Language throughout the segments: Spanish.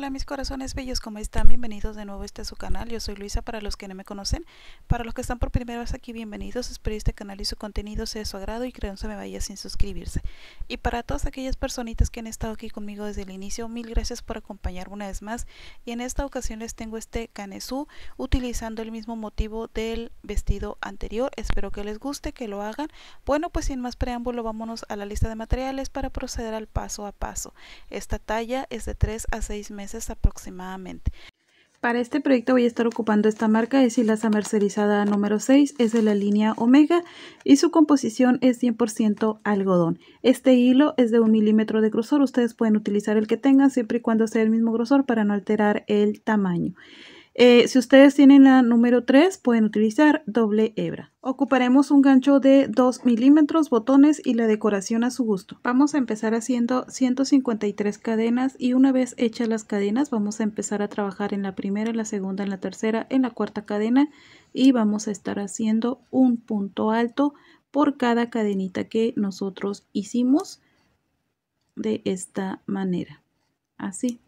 Hola mis corazones bellos, ¿cómo están? Bienvenidos de nuevo a este su canal. Yo soy Luisa para los que no me conocen. Para los que están por primera vez aquí, bienvenidos. Espero este canal y su contenido sea de su agrado y que no se me vaya sin suscribirse. Y para todas aquellas personitas que han estado aquí conmigo desde el inicio, mil gracias por acompañarme una vez más. Y en esta ocasión les tengo este canesú utilizando el mismo motivo del vestido anterior. Espero que les guste, que lo hagan. Bueno, pues sin más preámbulo, vámonos a la lista de materiales para proceder al paso a paso. Esta talla es de 3 a 6 meses aproximadamente. Para este proyecto voy a estar ocupando esta marca, es hilaza mercerizada número 6, es de la línea Omega y su composición es 100% algodón. Este hilo es de un milímetro de grosor, ustedes pueden utilizar el que tengan siempre y cuando sea el mismo grosor para no alterar el tamaño. Eh, si ustedes tienen la número 3, pueden utilizar doble hebra. Ocuparemos un gancho de 2 milímetros, botones y la decoración a su gusto. Vamos a empezar haciendo 153 cadenas y una vez hechas las cadenas vamos a empezar a trabajar en la primera, en la segunda, en la tercera, en la cuarta cadena y vamos a estar haciendo un punto alto por cada cadenita que nosotros hicimos de esta manera. Así.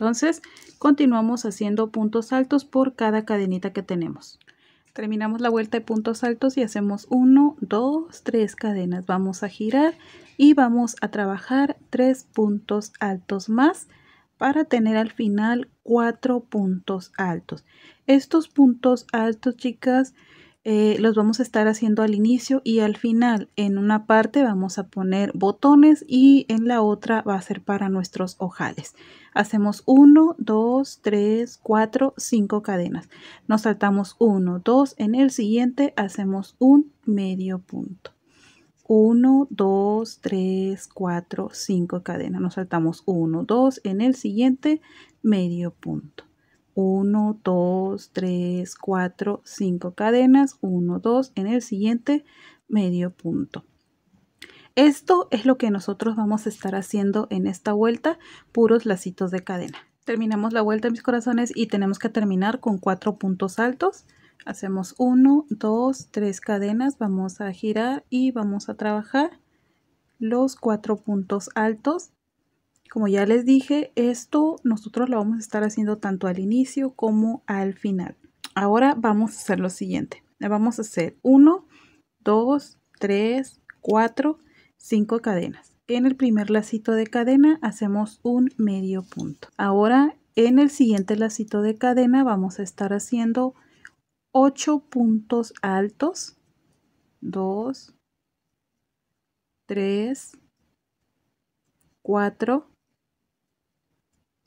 Entonces, continuamos haciendo puntos altos por cada cadenita que tenemos. Terminamos la vuelta de puntos altos y hacemos 1, 2, 3 cadenas. Vamos a girar y vamos a trabajar 3 puntos altos más para tener al final 4 puntos altos. Estos puntos altos, chicas, eh, los vamos a estar haciendo al inicio y al final. En una parte vamos a poner botones y en la otra va a ser para nuestros ojales. Hacemos 1, 2, 3, 4, 5 cadenas. Nos saltamos 1, 2. En el siguiente hacemos un medio punto. 1, 2, 3, 4, 5 cadenas. Nos saltamos 1, 2. En el siguiente medio punto. 1, 2, 3, 4, 5 cadenas, 1, 2, en el siguiente medio punto. Esto es lo que nosotros vamos a estar haciendo en esta vuelta, puros lacitos de cadena. Terminamos la vuelta, mis corazones, y tenemos que terminar con 4 puntos altos. Hacemos 1, 2, 3 cadenas, vamos a girar y vamos a trabajar los cuatro puntos altos como ya les dije, esto nosotros lo vamos a estar haciendo tanto al inicio como al final. Ahora vamos a hacer lo siguiente. Vamos a hacer 1, 2, 3, 4, 5 cadenas. En el primer lacito de cadena hacemos un medio punto. Ahora en el siguiente lacito de cadena vamos a estar haciendo 8 puntos altos. 2, 3, 4,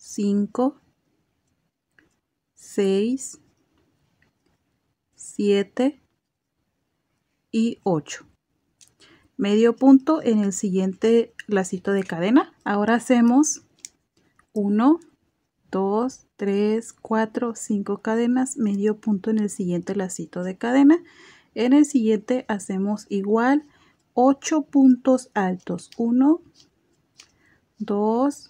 5, 6, 7 y 8. Medio punto en el siguiente lacito de cadena. Ahora hacemos 1, 2, 3, 4, 5 cadenas, medio punto en el siguiente lacito de cadena. En el siguiente hacemos igual 8 puntos altos. 1, 2,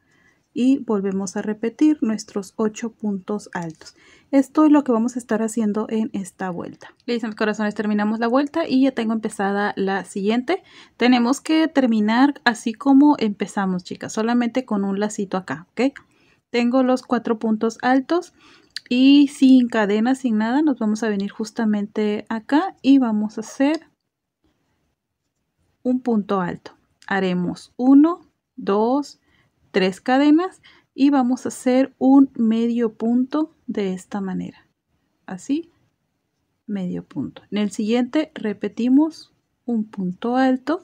y volvemos a repetir nuestros ocho puntos altos. Esto es lo que vamos a estar haciendo en esta vuelta. Listo, los corazones, terminamos la vuelta y ya tengo empezada la siguiente. Tenemos que terminar así como empezamos, chicas, solamente con un lacito acá, ¿ok? Tengo los cuatro puntos altos y sin cadena, sin nada, nos vamos a venir justamente acá y vamos a hacer un punto alto. Haremos 1, 2, tres cadenas y vamos a hacer un medio punto de esta manera. Así, medio punto. En el siguiente repetimos un punto alto,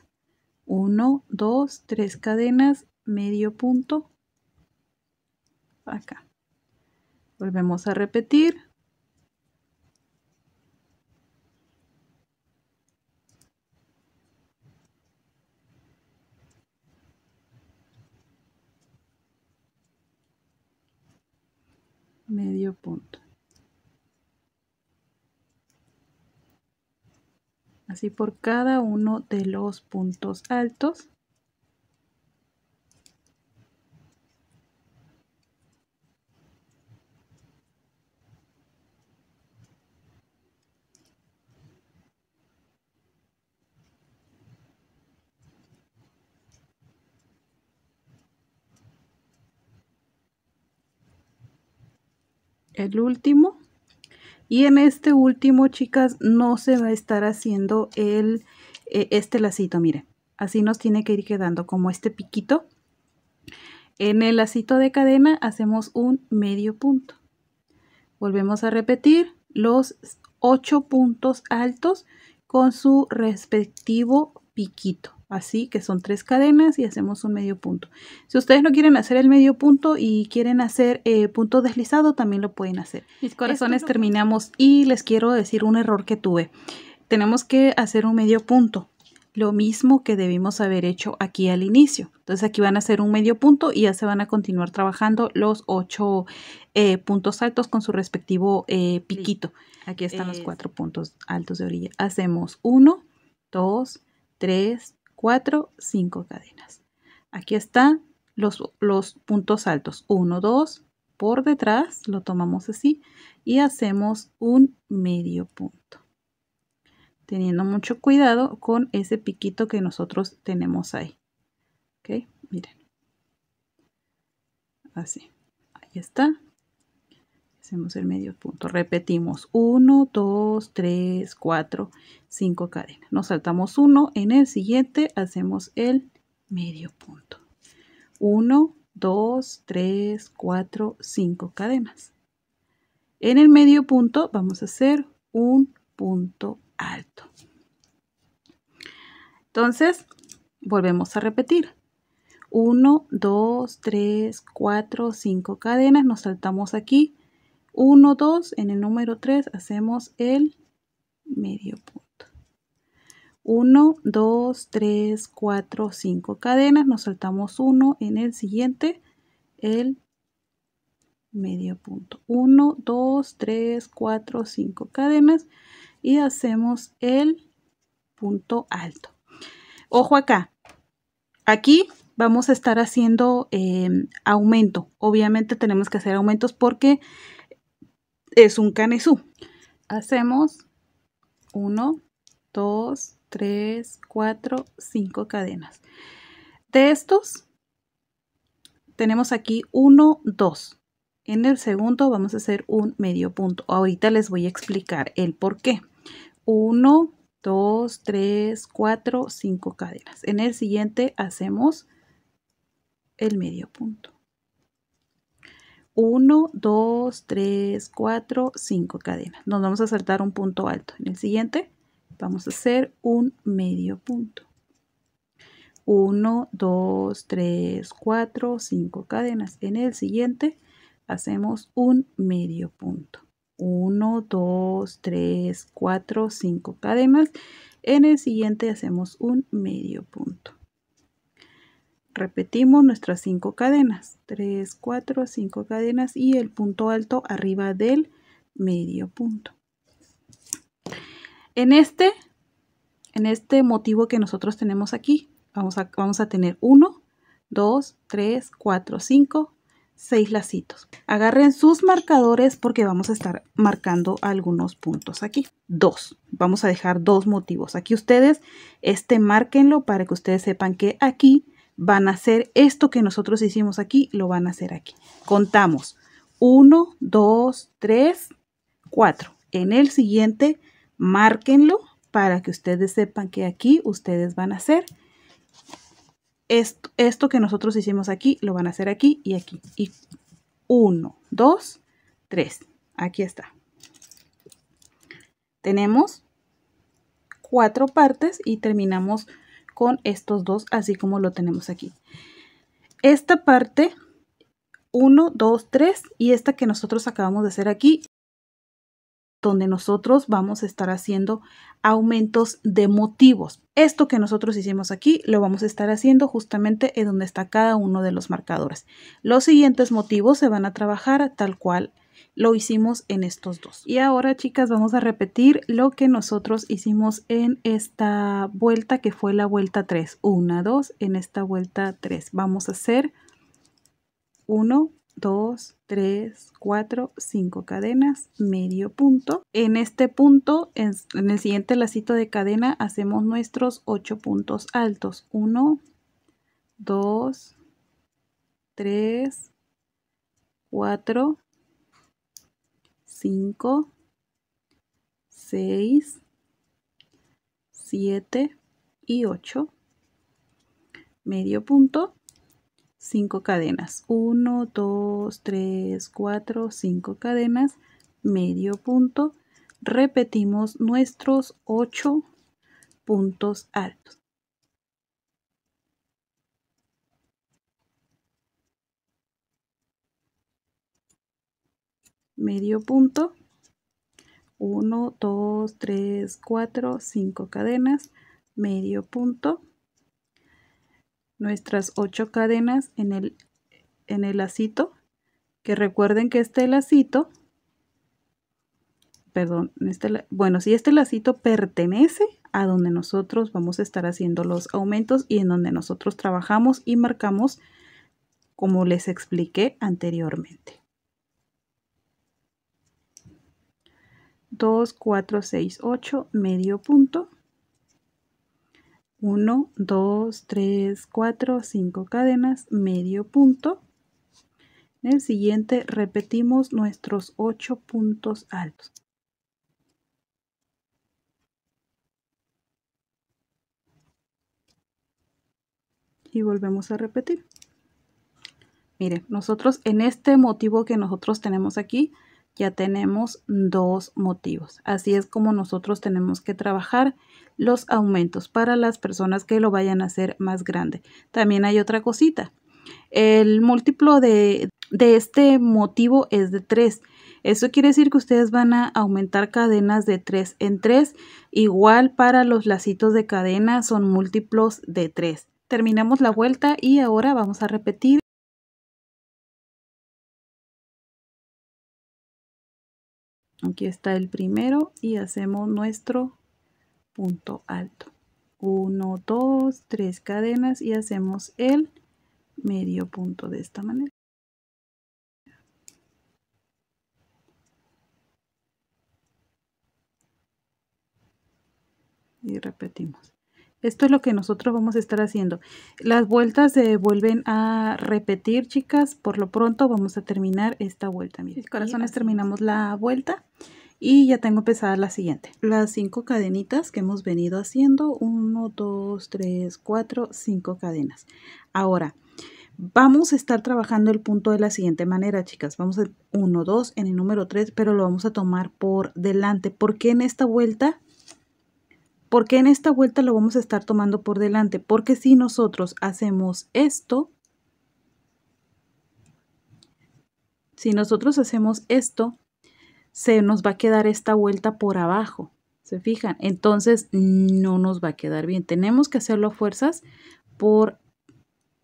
1, dos tres cadenas, medio punto, acá. Volvemos a repetir, Así por cada uno de los puntos altos el último y en este último chicas no se va a estar haciendo el eh, este lacito miren así nos tiene que ir quedando como este piquito en el lacito de cadena hacemos un medio punto volvemos a repetir los ocho puntos altos con su respectivo piquito así que son tres cadenas y hacemos un medio punto si ustedes no quieren hacer el medio punto y quieren hacer eh, punto deslizado también lo pueden hacer mis corazones terminamos y les quiero decir un error que tuve tenemos que hacer un medio punto lo mismo que debimos haber hecho aquí al inicio. Entonces aquí van a hacer un medio punto y ya se van a continuar trabajando los ocho eh, puntos altos con su respectivo eh, piquito. Aquí están los cuatro puntos altos de orilla. Hacemos uno, dos, tres, 4, 5 cadenas. Aquí están los, los puntos altos. 1, 2, por detrás, lo tomamos así y hacemos un medio punto. Teniendo mucho cuidado con ese piquito que nosotros tenemos ahí. Ok, miren. Así, ahí está hacemos el medio punto repetimos 1 2 3 4 5 cadenas nos saltamos 1 en el siguiente hacemos el medio punto 1 2 3 4 5 cadenas en el medio punto vamos a hacer un punto alto entonces volvemos a repetir 1 2 3 4 5 cadenas nos saltamos aquí 1, 2, en el número 3 hacemos el medio punto. 1, 2, 3, 4, 5 cadenas, nos saltamos 1, en el siguiente el medio punto. 1, 2, 3, 4, 5 cadenas y hacemos el punto alto. Ojo acá, aquí vamos a estar haciendo eh, aumento. Obviamente tenemos que hacer aumentos porque es un canesú. Hacemos 1, 2, 3, 4, 5 cadenas. De estos, tenemos aquí 1, 2. En el segundo vamos a hacer un medio punto. Ahorita les voy a explicar el por qué. 1, 2, 3, 4, 5 cadenas. En el siguiente hacemos el medio punto. 1, 2, 3, 4, 5 cadenas. Nos vamos a saltar un punto alto. En el siguiente vamos a hacer un medio punto. 1, 2, 3, 4, 5 cadenas. En el siguiente hacemos un medio punto. 1, 2, 3, 4, 5 cadenas. En el siguiente hacemos un medio punto. Repetimos nuestras cinco cadenas, 3, 4, 5 cadenas y el punto alto arriba del medio punto. En este, en este motivo que nosotros tenemos aquí, vamos a, vamos a tener 1, 2, 3, 4, 5, 6 lacitos. Agarren sus marcadores porque vamos a estar marcando algunos puntos aquí. Dos. Vamos a dejar dos motivos. Aquí ustedes, este márquenlo para que ustedes sepan que aquí van a hacer esto que nosotros hicimos aquí, lo van a hacer aquí. Contamos. 1, 2, tres, cuatro. En el siguiente, márquenlo para que ustedes sepan que aquí ustedes van a hacer esto, que nosotros hicimos aquí, lo van a hacer aquí y aquí. Y 1, 2, 3. Aquí está. Tenemos cuatro partes y terminamos con estos dos, así como lo tenemos aquí. Esta parte 1, 2, 3 y esta que nosotros acabamos de hacer aquí, donde nosotros vamos a estar haciendo aumentos de motivos. Esto que nosotros hicimos aquí lo vamos a estar haciendo justamente en donde está cada uno de los marcadores. Los siguientes motivos se van a trabajar tal cual lo hicimos en estos dos. Y ahora chicas vamos a repetir lo que nosotros hicimos en esta vuelta que fue la vuelta 3. 1, 2, en esta vuelta 3. Vamos a hacer 1, 2, 3, 4, 5 cadenas, medio punto. En este punto, en, el siguiente lacito de cadena, hacemos nuestros 8 puntos altos. 1, 2, 3, 4, 5, 6, 7 y 8. Medio punto, 5 cadenas. 1, 2, 3, 4, 5 cadenas, medio punto. Repetimos nuestros 8 puntos altos. medio punto 1 2 3 4 5 cadenas medio punto nuestras 8 cadenas en el en el lacito que recuerden que este lacito perdón este bueno si este lacito pertenece a donde nosotros vamos a estar haciendo los aumentos y en donde nosotros trabajamos y marcamos como les expliqué anteriormente 2, 4, 6, 8, medio punto. 1, 2, 3, 4, 5 cadenas, medio punto. En el siguiente repetimos nuestros 8 puntos altos. Y volvemos a repetir. Miren, nosotros en este motivo que nosotros tenemos aquí, ya tenemos dos motivos. Así es como nosotros tenemos que trabajar los aumentos para las personas que lo vayan a hacer más grande. También hay otra cosita. El múltiplo de, de este motivo es de 3. Eso quiere decir que ustedes van a aumentar cadenas de 3 en 3. Igual para los lacitos de cadena son múltiplos de 3. Terminamos la vuelta y ahora vamos a repetir aquí está el primero y hacemos nuestro punto alto 1 2 3 cadenas y hacemos el medio punto de esta manera y repetimos esto es lo que nosotros vamos a estar haciendo. Las vueltas se vuelven a repetir, chicas. Por lo pronto vamos a terminar esta vuelta. Miren, corazones terminamos la vuelta y ya tengo empezada la siguiente. Las cinco cadenitas que hemos venido haciendo. uno dos tres cuatro cinco cadenas. Ahora, vamos a estar trabajando el punto de la siguiente manera, chicas. Vamos a 1, 2 en el número 3, pero lo vamos a tomar por delante. porque en esta vuelta porque en esta vuelta lo vamos a estar tomando por delante, porque si nosotros hacemos esto, si nosotros hacemos esto, se nos va a quedar esta vuelta por abajo. ¿Se fijan? Entonces no nos va a quedar bien. Tenemos que hacerlo a fuerzas por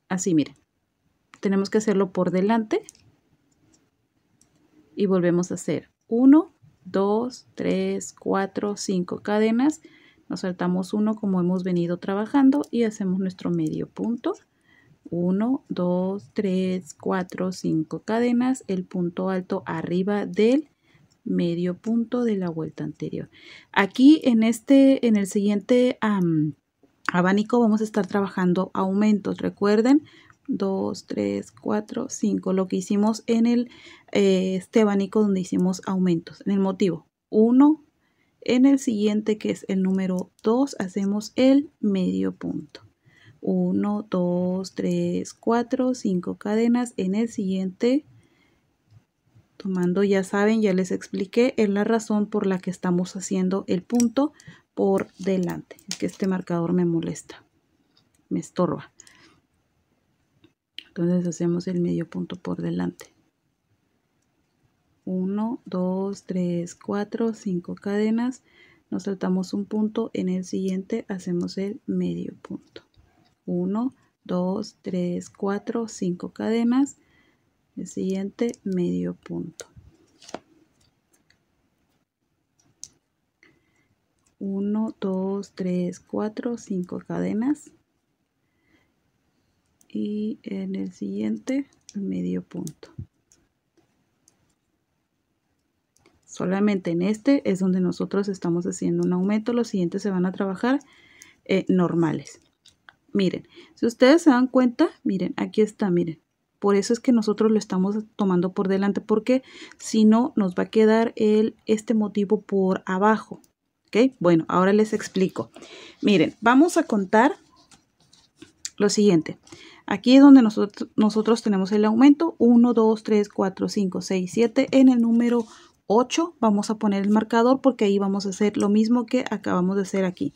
así, miren. Tenemos que hacerlo por delante. Y volvemos a hacer 1, 2, 3, 4, 5 cadenas nos saltamos uno como hemos venido trabajando y hacemos nuestro medio punto 1 2 3 4 5 cadenas el punto alto arriba del medio punto de la vuelta anterior aquí en este en el siguiente abanico vamos a estar trabajando aumentos recuerden 2, 3, 4, 5, lo que hicimos en el, eh, este abanico donde hicimos aumentos, en el motivo. 1, en el siguiente, que es el número 2, hacemos el medio punto. 1, 2, 3, 4, 5 cadenas. En el siguiente, tomando, ya saben, ya les expliqué, es la razón por la que estamos haciendo el punto por delante. que este marcador me molesta, me estorba. Entonces hacemos el medio punto por delante. 1, 2, 3, 4, 5 cadenas, nos saltamos un punto, en el siguiente hacemos el medio punto. 1, 2, 3, 4, 5 cadenas, el siguiente medio punto. 1, 2, 3, 4, 5 cadenas y en el siguiente medio punto. Solamente en este es donde nosotros estamos haciendo un aumento. Los siguientes se van a trabajar eh, normales. Miren, si ustedes se dan cuenta, miren, aquí está, miren. Por eso es que nosotros lo estamos tomando por delante, porque si no, nos va a quedar el, este motivo por abajo. ¿Ok? Bueno, ahora les explico. Miren, vamos a contar lo siguiente. Aquí es donde nosotros, nosotros tenemos el aumento 1, 2, 3, 4, 5, 6, 7 en el número 8 vamos a poner el marcador porque ahí vamos a hacer lo mismo que acabamos de hacer aquí.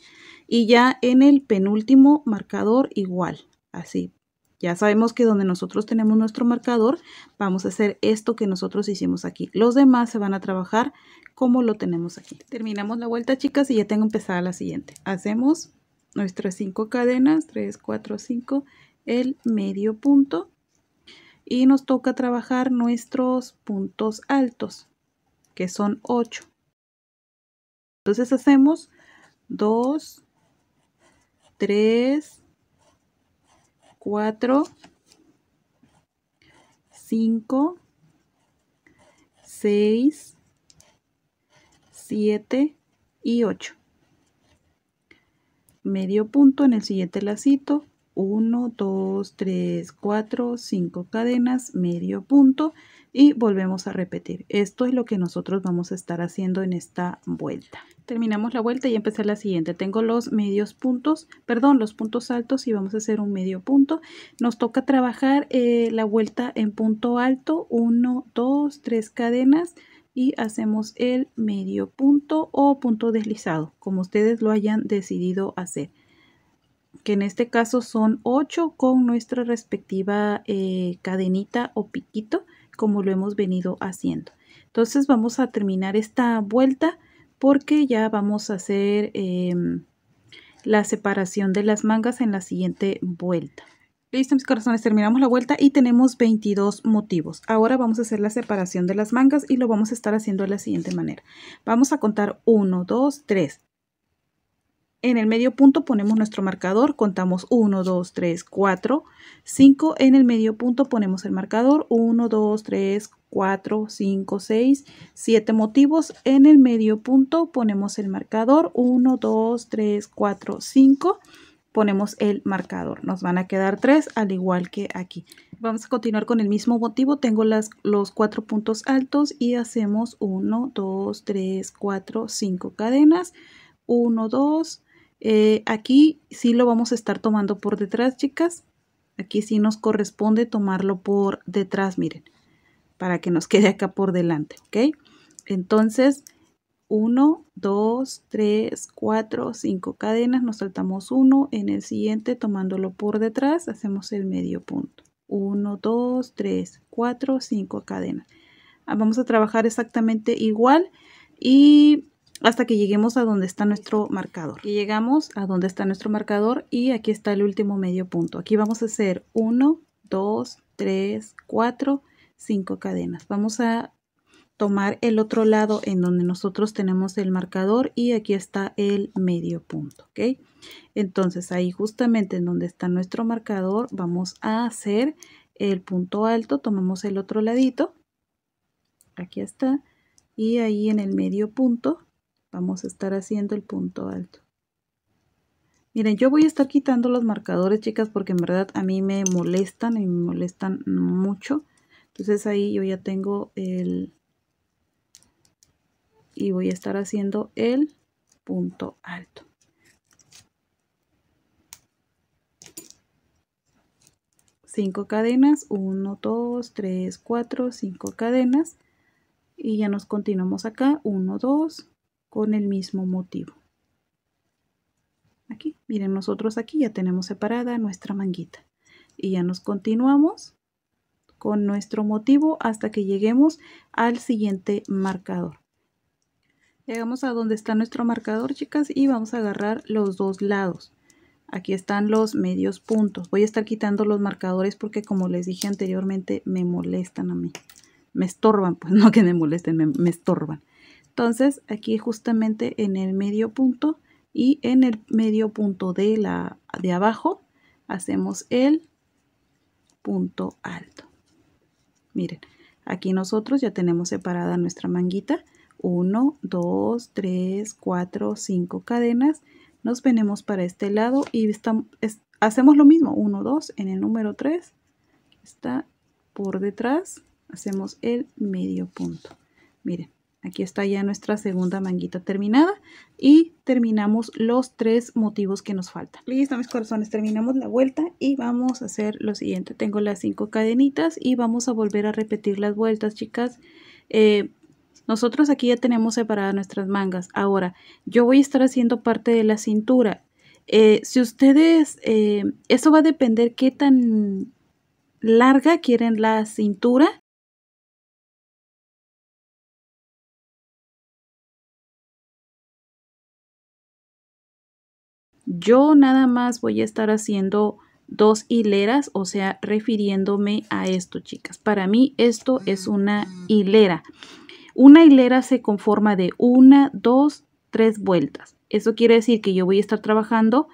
Y ya en el penúltimo marcador igual, así. Ya sabemos que donde nosotros tenemos nuestro marcador, vamos a hacer esto que nosotros hicimos aquí. Los demás se van a trabajar como lo tenemos aquí. Terminamos la vuelta, chicas, y ya tengo empezada la siguiente. Hacemos nuestras 5 cadenas, 3, 4, 5, el medio punto. Y nos toca trabajar nuestros puntos altos que son 8. Entonces hacemos 2, 3, 4, 5, 6, 7 y 8. Medio punto en el siguiente lacito. 1, 2, 3, 4, 5 cadenas, medio punto y volvemos a repetir. Esto es lo que nosotros vamos a estar haciendo en esta vuelta. Terminamos la vuelta y empezar la siguiente. Tengo los medios puntos, perdón, los puntos altos y vamos a hacer un medio punto. Nos toca trabajar eh, la vuelta en punto alto, 1, dos tres cadenas y hacemos el medio punto o punto deslizado, como ustedes lo hayan decidido hacer que en este caso son 8 con nuestra respectiva eh, cadenita o piquito como lo hemos venido haciendo. Entonces vamos a terminar esta vuelta porque ya vamos a hacer em, la separación de las mangas en la siguiente vuelta. Listo, mis corazones, terminamos la vuelta y tenemos 22 motivos. Ahora vamos a hacer la separación de las mangas y lo vamos a estar haciendo de la siguiente manera. Vamos a contar 1, 2, 3. En el medio punto ponemos nuestro marcador, contamos 1, 2, 3, 4, 5. En el medio punto ponemos el marcador, 1, 2, 3, 4, 5, 6, 7 motivos. En el medio punto ponemos el marcador, 1, 2, 3, 4, 5 ponemos el marcador. Nos van a quedar 3 al igual que aquí. Vamos a continuar con el mismo motivo. Tengo las, los 4 puntos altos y hacemos 1, 2, 3, 4, 5 cadenas. 1, 2, eh, aquí sí lo vamos a estar tomando por detrás, chicas. Aquí sí nos corresponde tomarlo por detrás, miren, para que nos quede acá por delante, ¿ok? Entonces, 1, 2, 3, 4, 5 cadenas, nos saltamos 1, en el siguiente tomándolo por detrás hacemos el medio punto. 1, 2, 3, 4, 5 cadenas. Ah, vamos a trabajar exactamente igual y hasta que lleguemos a donde está nuestro marcador. Y llegamos a donde está nuestro marcador y aquí está el último medio punto. Aquí vamos a hacer 1, 2, 3, 4, 5 cadenas. Vamos a tomar el otro lado en donde nosotros tenemos el marcador y aquí está el medio punto, Entonces ahí justamente en donde está nuestro marcador vamos a hacer el punto alto, tomamos el otro ladito, aquí está, y ahí en el medio punto vamos a estar haciendo el punto alto. Miren, yo voy a estar quitando los marcadores, chicas, porque en verdad a mí me molestan y me molestan mucho. Entonces ahí yo ya tengo el... Y voy a estar haciendo el punto alto. Cinco cadenas, 1, 2, 3, 4, 5 cadenas. Y ya nos continuamos acá, 1, 2, con el mismo motivo. Aquí, miren, nosotros aquí ya tenemos separada nuestra manguita y ya nos continuamos con nuestro motivo hasta que lleguemos al siguiente marcador. Llegamos a donde está nuestro marcador, chicas, y vamos a agarrar los dos lados. Aquí están los medios puntos. Voy a estar quitando los marcadores porque, como les dije anteriormente, me molestan a mí. Me estorban, pues no que me molesten, me, me estorban. Entonces aquí justamente en el medio punto y en el medio punto de, la, de abajo hacemos el punto alto. Miren, aquí nosotros ya tenemos separada nuestra manguita. 1, 2, 3, 4, 5 cadenas. Nos venimos para este lado y hacemos lo mismo. 1, 2, en el número 3 está por detrás. Hacemos el medio punto. Miren, Aquí está ya nuestra segunda manguita terminada y terminamos los tres motivos que nos faltan. Listo, mis corazones, terminamos la vuelta y vamos a hacer lo siguiente. Tengo las cinco cadenitas y vamos a volver a repetir las vueltas, chicas. Eh, nosotros aquí ya tenemos separadas nuestras mangas. Ahora, yo voy a estar haciendo parte de la cintura. Eh, si ustedes, eh, eso va a depender qué tan larga quieren la cintura Yo nada más voy a estar haciendo dos hileras, o sea, refiriéndome a esto, chicas. Para mí esto es una hilera. Una hilera se conforma de una, dos, tres vueltas. Eso quiere decir que yo voy a estar trabajando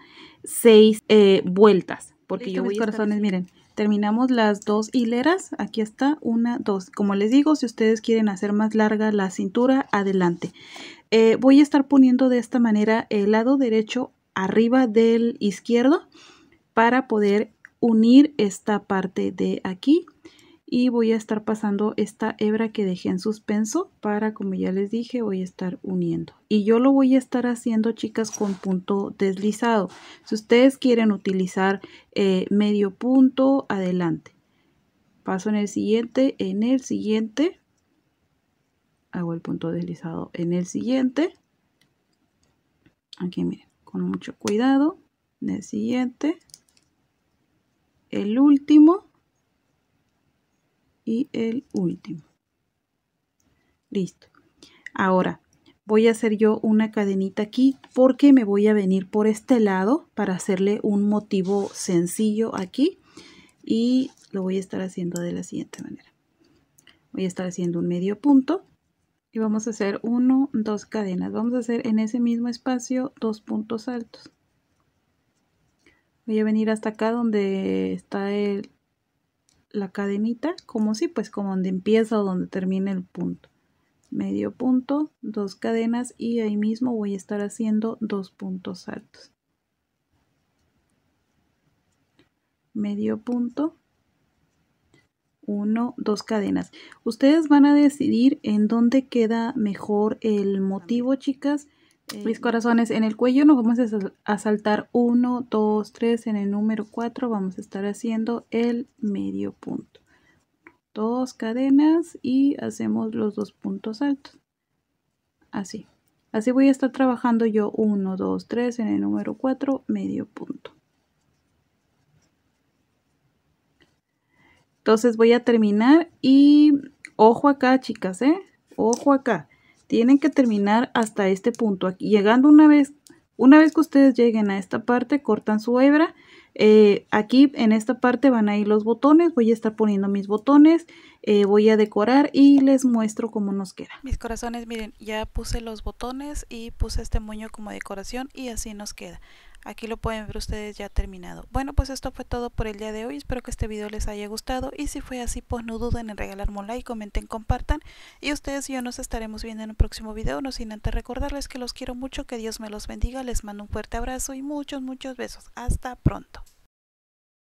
seis eh, vueltas. Porque yo voy mis a corazones, miren, terminamos las dos hileras. Aquí está, una, dos. Como les digo, si ustedes quieren hacer más larga la cintura, adelante. Eh, voy a estar poniendo de esta manera el lado derecho arriba del izquierdo para poder unir esta parte de aquí y voy a estar pasando esta hebra que dejé en suspenso para como ya les dije voy a estar uniendo y yo lo voy a estar haciendo chicas con punto deslizado si ustedes quieren utilizar eh, medio punto adelante paso en el siguiente en el siguiente hago el punto deslizado en el siguiente aquí miren con mucho cuidado. El siguiente. El último. Y el último. Listo. Ahora voy a hacer yo una cadenita aquí porque me voy a venir por este lado para hacerle un motivo sencillo aquí. Y lo voy a estar haciendo de la siguiente manera. Voy a estar haciendo un medio punto y vamos a hacer 1, 2 cadenas. Vamos a hacer en ese mismo espacio dos puntos altos. Voy a venir hasta acá donde está la cadenita, como si, pues como donde empieza o donde termina el punto. Medio punto, dos cadenas y ahí mismo voy a estar haciendo dos puntos altos. Medio punto, 1, 2 cadenas. Ustedes van a decidir en dónde queda mejor el motivo, chicas. mis eh, corazones, en el cuello nos vamos a saltar 1, 2, 3, en el número 4 vamos a estar haciendo el medio punto. Dos cadenas y hacemos los dos puntos altos. Así. Así voy a estar trabajando yo 1, 2, 3, en el número 4, medio punto. Entonces voy a terminar y ojo acá, chicas, ¿eh? Ojo acá. Tienen que terminar hasta este punto. Aquí, llegando una vez, una vez que ustedes lleguen a esta parte, cortan su hebra. Eh, aquí en esta parte van a ir los botones. Voy a estar poniendo mis botones. Eh, voy a decorar y les muestro cómo nos queda. Mis corazones, miren, ya puse los botones y puse este moño como decoración y así nos queda. Aquí lo pueden ver ustedes ya terminado. Bueno, pues esto fue todo por el día de hoy. Espero que este video les haya gustado. Y si fue así, pues no duden en regalarme un like, comenten, compartan. Y ustedes y yo nos estaremos viendo en un próximo video. No sin antes recordarles que los quiero mucho, que Dios me los bendiga. Les mando un fuerte abrazo y muchos, muchos besos. Hasta pronto.